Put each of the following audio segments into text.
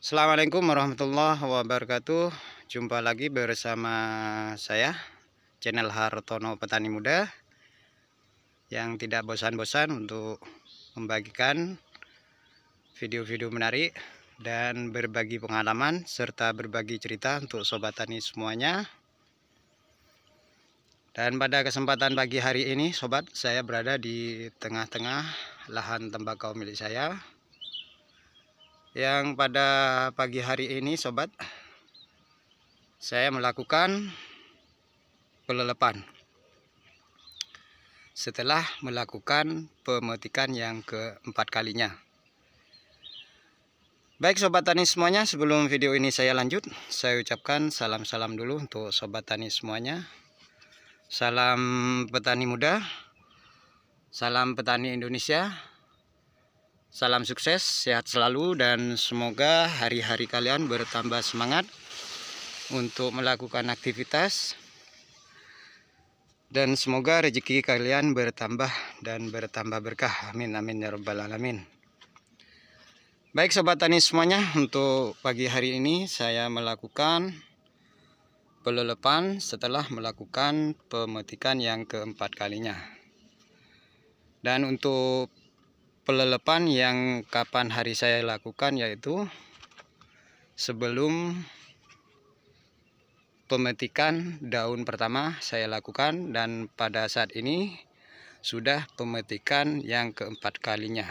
Assalamualaikum warahmatullahi wabarakatuh Jumpa lagi bersama saya Channel Hartono Petani Muda Yang tidak bosan-bosan untuk membagikan video-video menarik Dan berbagi pengalaman Serta berbagi cerita untuk Sobat Tani semuanya Dan pada kesempatan pagi hari ini Sobat saya berada di tengah-tengah lahan tembakau milik saya yang pada pagi hari ini sobat saya melakukan pelelepan setelah melakukan pemetikan yang keempat kalinya baik sobat tani semuanya sebelum video ini saya lanjut saya ucapkan salam-salam dulu untuk sobat tani semuanya salam petani muda salam petani Indonesia Salam sukses, sehat selalu, dan semoga hari-hari kalian bertambah semangat untuk melakukan aktivitas. Dan semoga rezeki kalian bertambah dan bertambah berkah. Amin, amin, ya Rabbal 'Alamin. Baik, sobat tani semuanya, untuk pagi hari ini saya melakukan pelelepan setelah melakukan pemetikan yang keempat kalinya. Dan untuk pelelepan yang kapan hari saya lakukan yaitu sebelum pemetikan daun pertama saya lakukan dan pada saat ini sudah pemetikan yang keempat kalinya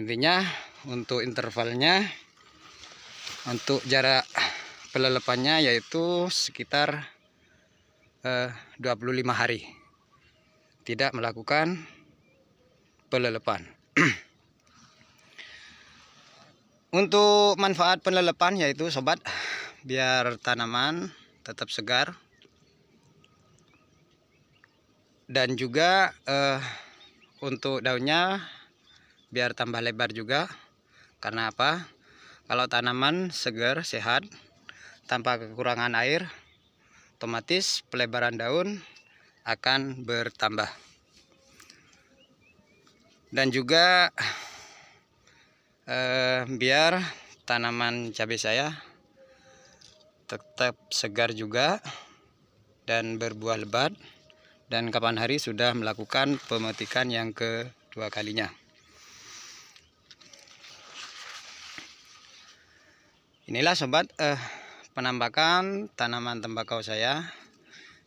intinya untuk intervalnya untuk jarak pelelepannya yaitu sekitar eh, 25 hari tidak melakukan pelelepan. Untuk manfaat pelelepan yaitu sobat biar tanaman tetap segar dan juga eh, untuk daunnya biar tambah lebar juga karena apa kalau tanaman segar sehat tanpa kekurangan air otomatis pelebaran daun akan bertambah dan juga eh, biar tanaman cabai saya tetap segar juga dan berbuah lebat dan kapan hari sudah melakukan pemetikan yang kedua kalinya inilah sobat eh, penampakan tanaman tembakau saya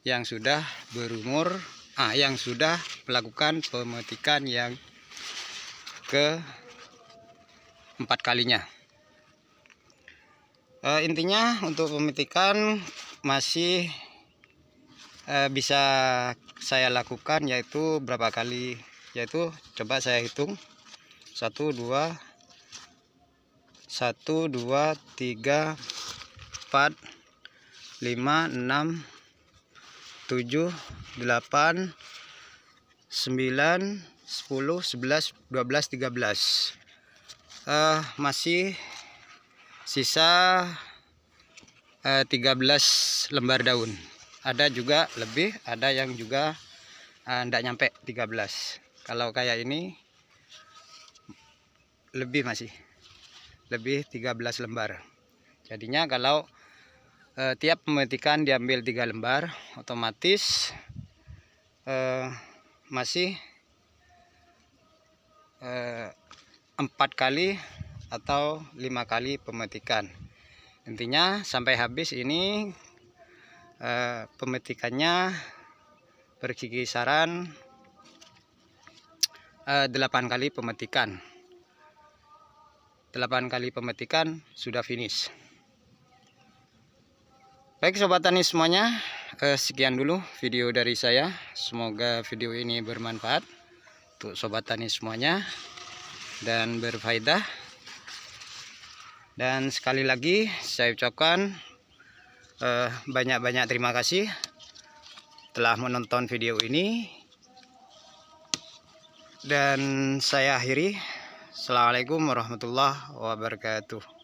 yang sudah berumur ah yang sudah melakukan pemetikan yang ke empat kalinya e, intinya untuk pemetikan masih e, bisa saya lakukan yaitu berapa kali yaitu coba saya hitung satu dua satu dua tiga empat lima enam tujuh delapan sembilan 10, 11, 12, 13 uh, masih sisa uh, eh, 13 lembar daun ada juga lebih ada yang juga tidak eh, uh, nyampe 13 kalau kayak ini lebih masih lebih 13 lembar jadinya kalau uh, tiap pemetikan diambil 3 lembar otomatis uh, masih Eh, empat kali atau lima kali pemetikan intinya sampai habis ini eh, pemetikannya berkisaran eh, 8 kali pemetikan 8 kali pemetikan sudah finish baik sobat tani semuanya eh, sekian dulu video dari saya semoga video ini bermanfaat untuk sobat tani semuanya dan berfaedah dan sekali lagi saya ucapkan eh, banyak-banyak eh, terima kasih telah menonton video ini dan saya akhiri Assalamualaikum warahmatullahi wabarakatuh